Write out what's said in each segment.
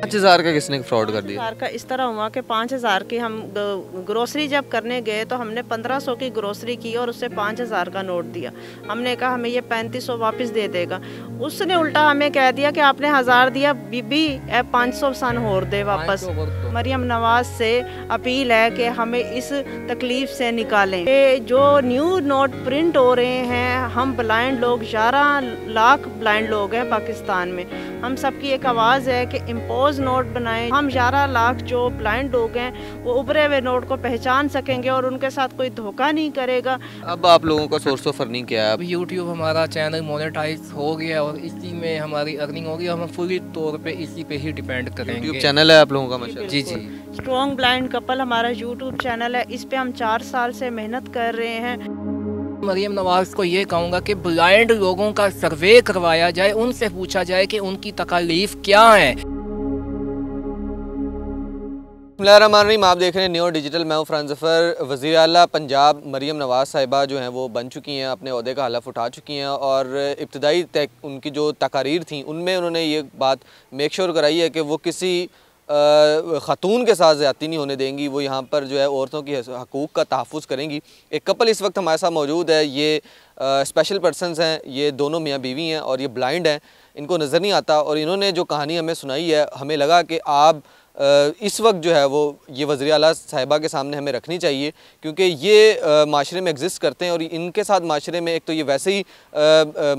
पाँच हज़ार का किसने फ्रॉड कर दिया का इस तरह हुआ कि पाँच हज़ार की हम ग्रोसरी जब करने गए तो हमने पंद्रह सौ की ग्रोसरी की और उससे पाँच हज़ार का नोट दिया हमने कहा हमें ये पैंतीस सौ वापस दे देगा उसने उल्टा हमें कह दिया कि आपने हज़ार दिया बीबी ए पाँच सौ सन होर दे वापस मरियम नवाज से अपील है कि हमें इस तकलीफ़ से निकालें ये जो न्यू नोट प्रिंट हो रहे हैं हम ब्लाइंड लोग ग्यारह लाख ब्लाइंड लोग हैं पाकिस्तान में हम सबकी एक आवाज़ है कि इम्पोज नोट बनाएं हम ग्यारह लाख जो ब्लाइंड लोग हैं वो उभरे हुए नोट को पहचान सकेंगे और उनके साथ कोई धोखा नहीं करेगा अब आप लोगों का सोर्स ऑफ अर्निंग क्या है यूट्यूब हमारा चैनल मोनेटाइज हो गया और इसी में हमारी अर्निंग होगी हम फुली तौर पर इसी पे ही डिपेंड करेंगे चैनल है आप लोगों का जी बिल्कुल स्ट्रॉन्ग ब्लाइंड कपल हमारा यूट्यूब चैनल है इस पे हम चार साल से मेहनत कर रहे हैं मरियम नवाज को ये कहूँगा कि ब्लाइंड लोगों का सर्वे करवाया जाए उनसे पूछा जाए कि उनकी तकालीफ क्या है रहीम आप देख रहे हैं न्यू डिजिटल मैं हूँ फ्रांजफ़र वज़ी अला पंजाब मरीम नवाज़ साहिबा जो हैं वो बन चुकी हैं अपने अहदे का हलफ उठा चुकी हैं और इब्तदाई उनकी जो तकारीर थी उनमें उन्होंने ये बात मेक श्योर कराई है कि वो किसी ख़तून के साथ ज़्यादा नहीं होने देंगी वो यहाँ पर जो है औरतों के हकूक़ का तहफ़ करेंगी एक कपल इस वक्त हमारे साथ मौजूद है ये स्पेशल पर्सनस हैं ये दोनों मियाँ बीवी हैं और ये ब्लाइंड हैं इनको नज़र नहीं आता और इन्होंने जो कहानी हमें सुनाई है हमें लगा कि आप इस वक्त जो है वो ये वज़ी अला साहिबा के सामने हमें रखनी चाहिए क्योंकि ये माशरे में एग्जिस्ट करते हैं और इनके साथ माशरे में एक तो ये वैसे ही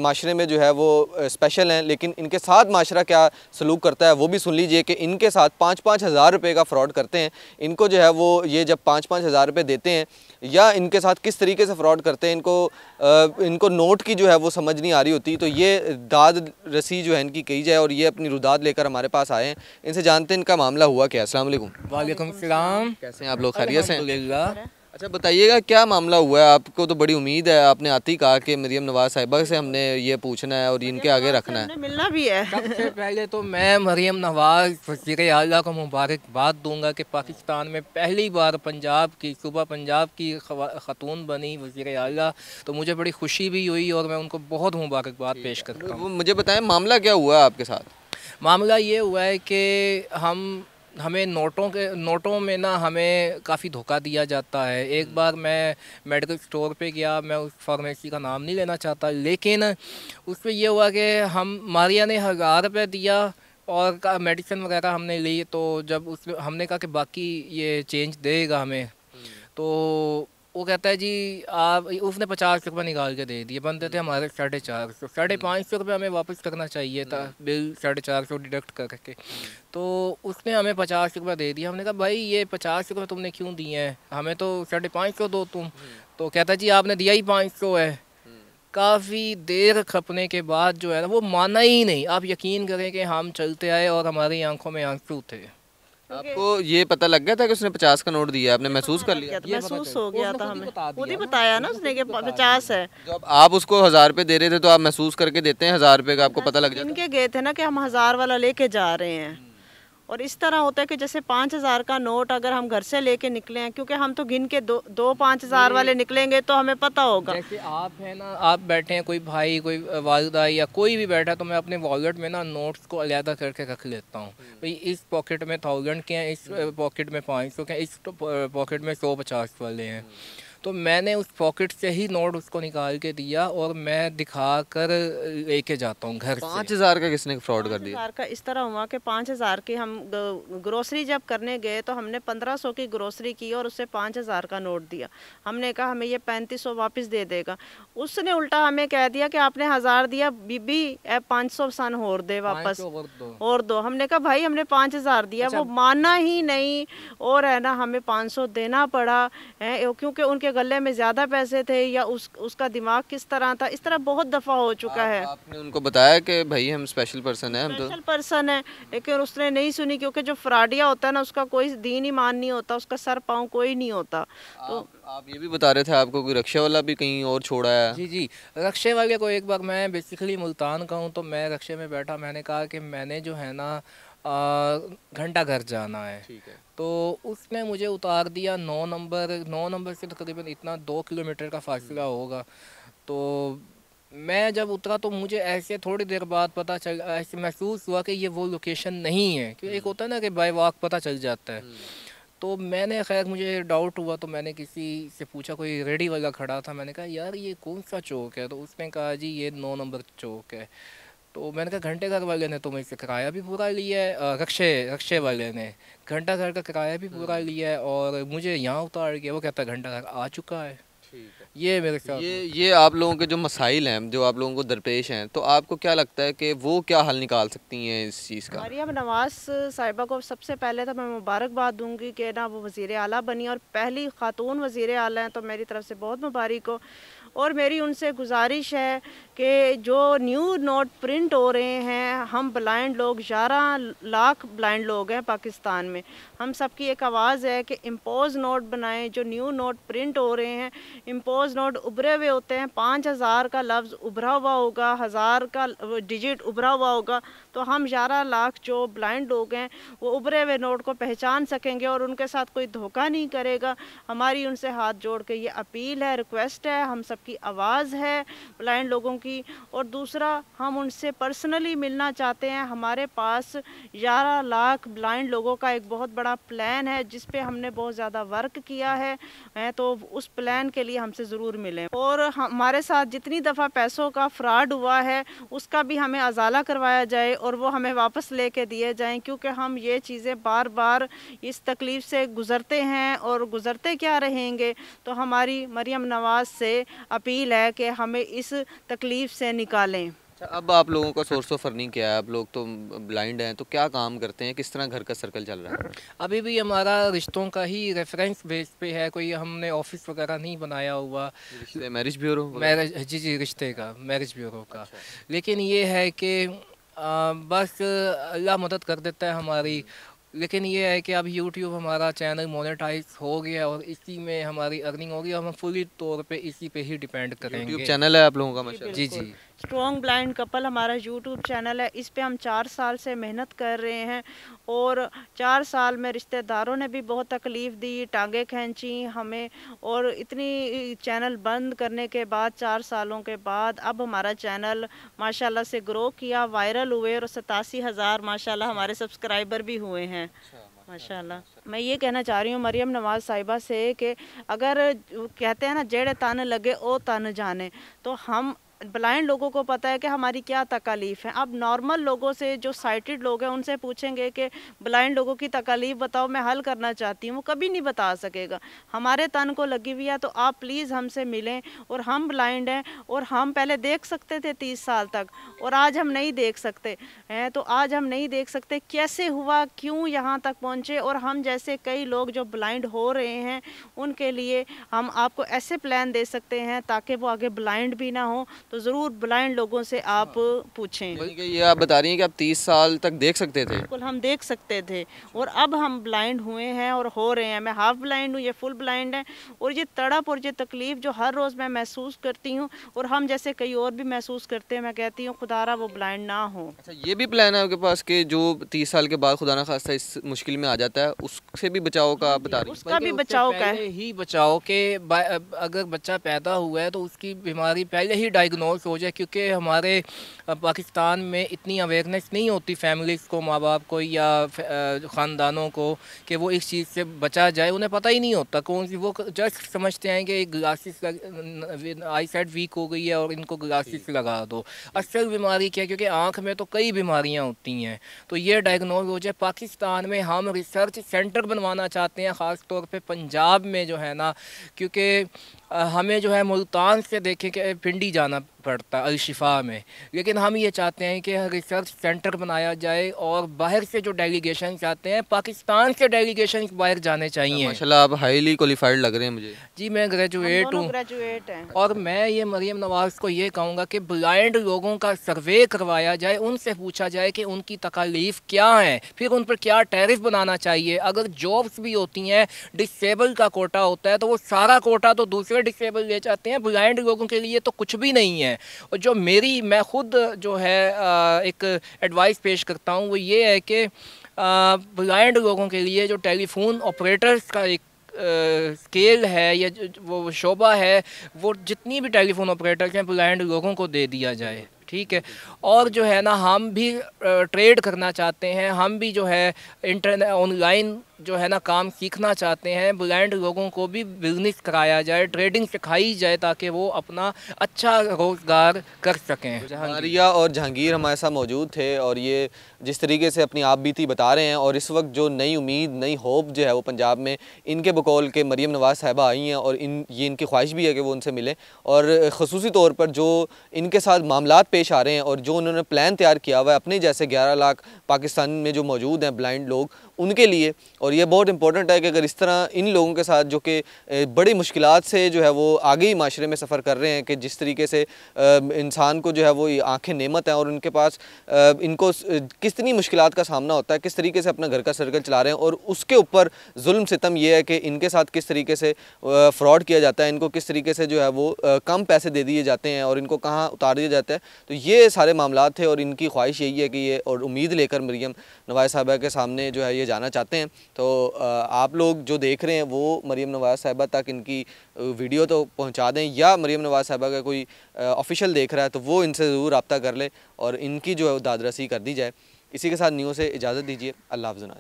माशरे में जो है वो स्पेशल हैं लेकिन इनके साथ माशरा क्या सलूक करता है वो भी सुन लीजिए कि इनके साथ पाँच पाँच हज़ार रुपये का फ़्रॉड करते हैं इनको जो है वो ये जब पाँच पाँच हज़ार रुपये देते हैं या इनके साथ किस तरीके से फ़्रॉड करते हैं इनको इनको नोट की जो है वो समझ नहीं आ रही होती तो ये दाद रसी जो है इनकी कही जाए और ये अपनी रुदाद लेकर हमारे पास आए हैं इनसे जानते हैं इनका मामला हुआ क्या असलम वालेकुम सलाम कैसे हैं आप लोग खैरियत से अच्छा बताइएगा क्या मामला हुआ है आपको तो बड़ी उम्मीद है आपने आती कहा कि मरियम नवाज साहिबा से हमने ये पूछना है और इनके आगे रखना है मिलना भी है सबसे पहले तो मैं मरियम नवाज वजीर अला को मुबारकबाद दूंगा कि पाकिस्तान में पहली बार पंजाब की सुबह पंजाब की खतून बनी वजीर अला तो मुझे बड़ी खुशी भी हुई और मैं उनको बहुत मुबारकबाद पेश करता हूँ मुझे बताएं मामला क्या हुआ है आपके साथ मामला ये हुआ है कि हम हमें नोटों के नोटों में ना हमें काफ़ी धोखा दिया जाता है एक बार मैं मेडिकल स्टोर पे गया मैं उस फार्मेसी का नाम नहीं लेना चाहता लेकिन उस पर यह हुआ कि हम मारिया ने हज़ार रुपये दिया और का मेडिसिन वगैरह हमने ली तो जब उस हमने कहा कि बाकी ये चेंज देगा हमें हम्म। तो वो कहता है जी आप उसने पचास रुपये निकाल के दे दिए बनते थे हमारे साढ़े चार सौ साढ़े हम्म। पाँच सौ रुपये हमें वापस करना चाहिए था हम्म। बिल साढ़े चार सौ डिडक्ट करके हम्म। तो उसने हमें पचास रुपये दे दिया हमने कहा भाई ये पचास रुपये तुमने क्यों दिए हैं हमें तो साढ़े पाँच सौ दो तुम तो कहता जी आपने दिया ही पाँच सौ है काफ़ी देर खपने के बाद जो है ना वो माना ही नहीं आप यकीन करें कि हम चलते आए और हमारी आंखों में आंसू थे आपको ये पता लग गया था कि उसने पचास का नोट दिया आपने तो महसूस कर लिया महसूस हो गया था हमें खुद ही बताया ना उसने कि पचास है जब आप उसको हजार रुपए दे रहे थे तो आप महसूस करके देते हैं हजार रुपए का आपको हाँ, पता लग तो जाए इनके गए थे ना कि हम हजार वाला लेके जा रहे हैं और इस तरह होता है कि जैसे पाँच हज़ार का नोट अगर हम घर से लेके निकले हैं क्योंकि हम तो गिन के दो दो पाँच हज़ार वाले निकलेंगे तो हमें पता होगा जैसे आप है ना आप बैठे हैं कोई भाई कोई वालदा या कोई भी बैठा तो मैं अपने वॉलेट में ना नोट्स को अलहदा करके रख लेता हूँ हम्म। भाई इस पॉकेट में थाउजेंड के हैं इस पॉकेट हम्म। में पाँच सौ के हैं इस पॉकेट में सौ पचास वाले हैं हम्म। तो मैंने उस पॉकेट से ही नोट उसको निकाल के दिया और मैं दिखा कर लेके जाता हूँ घर पाँच हज़ार का किसने फ्रॉड कर दिया का इस तरह हुआ कि पाँच हज़ार की हम ग्रोसरी जब करने गए तो हमने पंद्रह सौ की ग्रोसरी की और उससे पाँच हज़ार का नोट दिया हमने कहा हमें ये पैंतीस सौ वापस दे देगा उसने उल्टा हमें कह दिया कि आपने हज़ार दिया बीबी पाँच सौ सन और दे वापस और दो हमने कहा भाई हमने पाँच दिया अच्छा। वो माना ही नहीं और है ना हमें पाँच देना पड़ा है क्योंकि उनके गले में ज़्यादा पैसे थे या उस उसका दिमाग किस तरह था इस तरह बहुत दफ़ा हो चुका आ, है आपने उनको बताया कि भाई हम स्पेशल पर्सन है हम स्पेशल तो... पर्सन है लेकिन उसने नहीं सुनी क्योंकि जो फ्राडिया होता है ना उसका कोई दीन ईमान नहीं होता उसका सर पाँव कोई नहीं होता तो आप ये भी बता रहे थे आपको कोई रक्षा वाला भी कहीं और छोड़ा है जी जी रक्षे वाले को एक बार मैं बेसिकली मुल्तान का हूँ तो मैं रक्षे में बैठा मैंने कहा कि मैंने जो है ना घंटा घर जाना है ठीक है तो उसने मुझे उतार दिया नौ नंबर नौ नंबर से तकरीबन इतना दो किलोमीटर का फासला हम्म। होगा तो मैं जब उतरा तो मुझे ऐसे थोड़ी देर बाद पता चल ऐसे महसूस हुआ कि ये वो लोकेशन नहीं है क्योंकि एक हम्म। होता है ना कि बाई वॉक पता चल जाता है हम्म। तो मैंने खैर मुझे डाउट हुआ तो मैंने किसी से पूछा कोई रेडी वाला खड़ा था मैंने कहा यार ये कौन सा चौक है तो उसने कहा जी ये नौ नंबर चौक है तो मैंने कहा घंटे घर वाले ने तो मुझे किराया भी पूरा लिया है रक्शे रक्शे वाले ने घंटा घर का किराया भी पूरा हम्म। लिया है और मुझे यहाँ उतार गया वो कहता है घंटा घर आ चुका है ठीक ये मेरे ख्याल ये ये आप लोगों के जो मसाइल हैं जो आप लोगों को दरपेश हैं तो आपको क्या लगता है कि वो क्या हल निकाल सकती हैं इस चीज़ का हमारी नवाज़ साहिबा को सबसे पहले तो मैं मुबारकबाद दूंगी कि ना वो वज़ी अली बनी और पहली ख़ातून वजीर अली हैं तो मेरी तरफ से बहुत मुबारक हो और मेरी उनसे गुजारिश है कि जो न्यू नोट प्रिंट हो रहे हैं हम ब्लाइंड लोग ग्यारह लाख ब्लाइंड लोग हैं पाकिस्तान में हम सबकी एक आवाज़ है कि इम्पोज़ नोट बनाएं जो न्यू नोट प्रिंट हो रहे हैं इम्पोज रोज़ नोट उभरे हुए होते हैं पाँच हज़ार का लफ्ज़ उभरा हुआ होगा हज़ार का डिजिट उभरा हुआ होगा तो हम ग्यारह लाख जो ब्लाइंड लोग हैं वो उभरे हुए नोट को पहचान सकेंगे और उनके साथ कोई धोखा नहीं करेगा हमारी उनसे हाथ जोड़ के ये अपील है रिक्वेस्ट है हम सबकी आवाज़ है ब्लाइंड लोगों की और दूसरा हम उनसे पर्सनली मिलना चाहते हैं हमारे पास ग्यारह लाख ब्लाइंड लोगों का एक बहुत बड़ा प्लान है जिसपे हमने बहुत ज़्यादा वर्क किया है तो उस प्लान के लिए हमसे ज़रूर मिलें और हमारे साथ जितनी दफ़ा पैसों का फ्रॉड हुआ है उसका भी हमें अजाला करवाया जाए और वो हमें वापस ले कर दिए जाएँ क्योंकि हम ये चीज़ें बार बार इस तकलीफ़ से गुज़रते हैं और गुज़रते क्या रहेंगे तो हमारी मरियम नवाज़ से अपील है कि हमें इस तकलीफ़ से निकालें अच्छा, अब आप लोगों का सोर्स ऑफ अर्निंग क्या है आप लोग तो ब्लाइंड हैं तो क्या काम करते हैं किस तरह घर का सर्कल चल रहा है अभी भी हमारा रिश्तों का ही रेफरेंस बेस पे है कोई हमने ऑफिस वगैरह नहीं बनाया हुआ मैरिज ब्यूरो मैरिज जी जी रिश्ते का मैरिज ब्यूरो का अच्छा। लेकिन ये है कि बस अल्लाह मदद कर देता है हमारी लेकिन ये है कि अब यूट्यूब हमारा चैनल मोनेटाइज हो गया और इसी में हमारी अर्निंग होगी और हम फुली तौर पे इसी पे ही डिपेंड करेंगे YouTube चैनल है आप लोगों का माशा जी जी स्ट्रॉन्ग ब्लाइंड कपल हमारा यूट्यूब चैनल है इस पे हम चार साल से मेहनत कर रहे हैं और चार साल में रिश्तेदारों ने भी बहुत तकलीफ़ दी टांगे खींची हमें और इतनी चैनल बंद करने के बाद चार सालों के बाद अब हमारा चैनल माशाल्लाह से ग्रो किया वायरल हुए और सतासी हज़ार माशाल्लाह हमारे सब्सक्राइबर भी हुए हैं हैं माशाल्लाह मैं ये कहना चाह रही हूँ मरियम नवाज साहिबा से कि अगर कहते हैं ना जेड़े तन लगे ओ तन जाने तो हम ब्लाइंड लोगों को पता है कि हमारी क्या तकालीफ़ है आप नॉर्मल लोगों से जो साइटेड लोग हैं उनसे पूछेंगे कि ब्लाइंड लोगों की तकालीफ़ बताओ मैं हल करना चाहती हूँ वो कभी नहीं बता सकेगा हमारे तन को लगी हुई है तो आप प्लीज़ हमसे मिलें और हम ब्लाइंड हैं और हम पहले देख सकते थे तीस साल तक और आज हम नहीं देख सकते हैं तो आज हम नहीं देख सकते कैसे हुआ क्यों यहाँ तक पहुँचे और हम जैसे कई लोग जो ब्लाइंड हो रहे हैं उनके लिए हम आपको ऐसे प्लान दे सकते हैं ताकि वो आगे ब्लाइंड भी ना हो तो ज़रूर ब्लाइंड लोगों से आप हाँ। पूछें ये आप बता रही हैं कि आप तीस साल तक देख सकते थे बिल्कुल हम देख सकते थे और अब हम ब्लाइंड हुए हैं और हो रहे हैं मैं हाफ ब्लाइंड हूँ ये फुल ब्लाइंड है और ये तड़प और ये तकलीफ़ जो हर रोज़ मैं महसूस करती हूँ और हम जैसे कई और भी महसूस करते हैं मैं कहती हूँ खुदारा वो ब्लाइंड ना हो अच्छा ये भी प्लान है आपके पास कि जो तीस साल के बाद खुदा ना खासा इस मुश्किल में आ जाता है उससे भी बचाव का आप बता रही उसका भी बचाव का ही बचाव के अगर बच्चा पैदा हुआ है तो उसकी बीमारी पहले ही डायग्नोज इग्नोर हो जाए क्योंकि हमारे पाकिस्तान में इतनी अवेयरनेस नहीं होती फैमिलीज़ को माँ बाप को या ख़ानदानों को कि वो इस चीज़ से बचा जाए उन्हें पता ही नहीं होता कौन सी वो जस्ट समझते हैं कि ग्लासेस आई साइड वीक हो गई है और इनको ग्लासेस लगा दो असल बीमारी क्या है क्योंकि आँख में तो कई बीमारियाँ होती हैं तो ये डायग्नोज हो जाए पाकिस्तान में हम रिसर्च सेंटर बनवाना चाहते हैं ख़ास तौर पर पंजाब में जो है ना क्योंकि हमें जो है मुल्तान से देखें कि पिंडी जाना पड़ता अलशिफा में लेकिन हम ये चाहते हैं कि रिसर्च सेंटर बनाया जाए और बाहर से जो डेलीगेशन चाहते हैं पाकिस्तान से डेलीगेशन बाहर जाने चाहिए माशाल्लाह आप हाईली क्वालिफाइड लग रहे हैं मुझे जी मैं ग्रेजुएट हूँ ग्रेजुएट हैं और मैं ये मरीम नवाज को ये कहूँगा कि ब्लाइंड लोगों का सर्वे करवाया जाए उनसे पूछा जाए कि उनकी तकालीफ क्या है फिर उन पर क्या टैरिफ बनाना चाहिए अगर जॉब्स भी होती हैं डिसेबल का कोटा होता है तो वो सारा कोटा तो दूसरे रिवर्ड डिस्टेबल ले जाते हैं ब्लाइंड लोगों के लिए तो कुछ भी नहीं है और जो मेरी मैं ख़ुद जो है एक एडवाइस पेश करता हूँ वो ये है कि ब्लाइंड लोगों के लिए जो टेलीफोन ऑपरेटर्स का एक स्केल है या वो शोबा है वो जितनी भी टेलीफोन ऑपरेटर हैं ब्लाइंड लोगों को दे दिया जाए ठीक है और जो है ना हम भी ट्रेड करना चाहते हैं हम भी जो है इंटरनेट ऑनलाइन जो है ना काम सीखना चाहते हैं ब्लाइंड लोगों को भी बिजनेस कराया जाए ट्रेडिंग सिखाई जाए ताकि वो अपना अच्छा रोज़गार कर सकें जहांगिया और जहांगीर हमारे साथ मौजूद थे और ये जिस तरीके से अपनी आप बीती बता रहे हैं और इस वक्त जो नई उम्मीद नई होप जो है वो पंजाब में इनके बकौल के मरीम नवाज़ साहबा आई हैं और इन ये इनकी ख्वाहिश भी है कि वो उनसे मिलें और खसूसी तौर पर जो इनके साथ मामला पेश आ रहे हैं और जो उन्होंने प्लान तैयार किया हुआ है अपने जैसे ग्यारह लाख पाकिस्तान में जो मौजूद हैं ब्लाइंड लोग उनके लिए और ये बहुत इंपॉर्टेंट है कि अगर इस तरह इन लोगों के साथ जो कि बड़ी मुश्किल से जो है वो आगे ही माशरे में सफ़र कर रहे हैं कि जिस तरीके से इंसान को जो है वो आंखें नेमत हैं और उनके पास इनको कितनी मुश्किल का सामना होता है किस तरीके से अपना घर का सर्कल चला रहे हैं और उसके ऊपर जुल्म सितम ये है कि इनके साथ किस तरीके से फ्रॉड किया जाता है इनको किस तरीके से जो है वो कम पैसे दे दिए जाते हैं और इनको कहाँ उतार दिया जाता है तो ये सारे मामला थे और इनकी ख्वाहिश यही है कि ये और उम्मीद लेकर मरीम नवाज साहबा के सामने जो है ये जाना चाहते हैं तो आप लोग जो देख रहे हैं वो मरीम नवाज़ साहबा तक इनकी वीडियो तो पहुंचा दें या मरीम नवाज़ साहबा का कोई ऑफिशियल देख रहा है तो वो इनसे ज़रूर रबता कर ले और इनकी जो है वो दादरसी कर दी जाए इसी के साथ न्यूज़ से इजाज़त दीजिए अल्लाह हाफ़